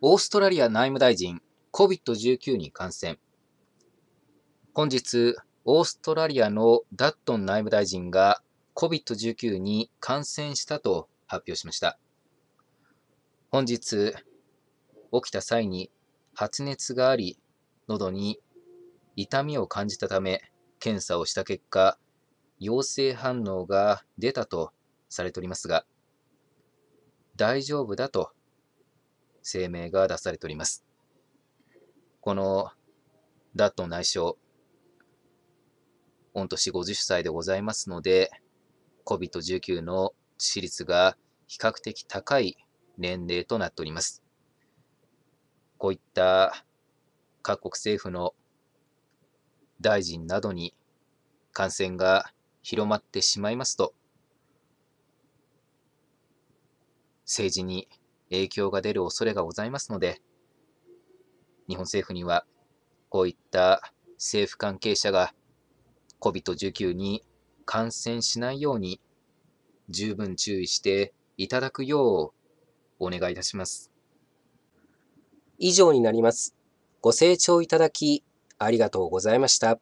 オーストラリア内務大臣 COVID-19 に感染。本日、オーストラリアのダットン内務大臣が COVID-19 に感染したと発表しました。本日、起きた際に発熱があり、喉に痛みを感じたため、検査をした結果、陽性反応が出たとされておりますが、大丈夫だと声明が出されております。このダットン内相、御年50歳でございますので、COVID-19 の致死率が比較的高い年齢となっております。こういった各国政府の大臣などに感染が広まってしまいますと、政治に影響が出る恐れがございますので、日本政府にはこういった政府関係者が COVID-19 に感染しないように十分注意していただくようお願いいたします。以上になります。ご清聴いただきありがとうございました。